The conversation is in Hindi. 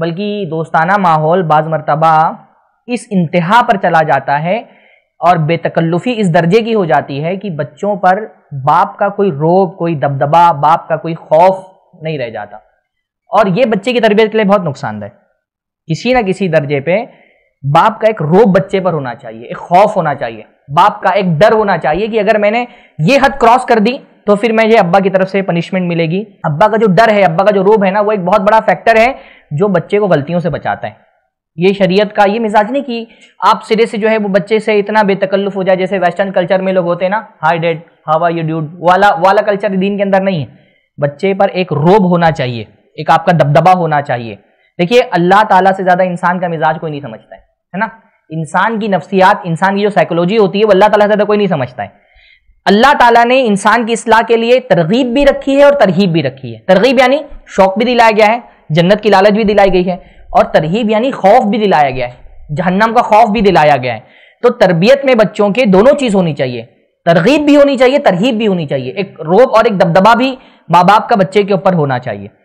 बल्कि दोस्ताना माहौल बाज़ मरतबा इस इंतहा पर चला जाता है और बेतकल्लुफ़ी इस दर्जे की हो जाती है कि बच्चों पर बाप का कोई रोब कोई दबदबा बाप का कोई खौफ नहीं रह जाता और ये बच्चे की तरबियत के लिए बहुत नुकसानदायक किसी ना किसी दर्जे पे बाप का एक रोब बच्चे पर होना चाहिए एक खौफ होना चाहिए बाप का एक डर होना चाहिए कि अगर मैंने ये हद क्रॉस कर दी तो फिर मैं ये अब्बा की तरफ से पनिशमेंट मिलेगी अब्बा का जो डर है अब्बा का जो रोब है ना वो एक बहुत बड़ा फैक्टर है जो बच्चे को गलतियों से बचाता है ये शरीयत का ये मिजाज नहीं कि आप सिरे से जो है वो बच्चे से इतना बेतकल्लुफ हो जाए जैसे वेस्टर्न कल्चर में लोग होते हैं ना hi dad how are you dude वाला वाला कल्चर दीन के अंदर नहीं है बच्चे पर एक रोब होना चाहिए एक आपका दबदबा होना चाहिए देखिए अल्लाह ताला से ज़्यादा इंसान का मिजाज कोई नहीं समझता है है ना इंसान की नफसियात इंसान की जो साइकोलॉजी होती है वो अल्लाह ताला से ज़्यादा कोई नहीं समझता है अल्लाह ताला ने इंसान की इसलाह के लिए तरगीब भी रखी है और तरहीब भी रखी है तरगीब यानी शौक भी दिलाया गया है जन्नत की लालच भी दिलाई गई है और तरहीब यानी खौफ भी दिलाया गया है जहन्नम का खौफ भी दिलाया गया है तो तरबियत में बच्चों के दोनों चीज़ होनी चाहिए तरगीब भी होनी चाहिए तरहीब भी होनी चाहिए एक रोब और एक दबदबा भी माँ बाप का बच्चे के ऊपर होना चाहिए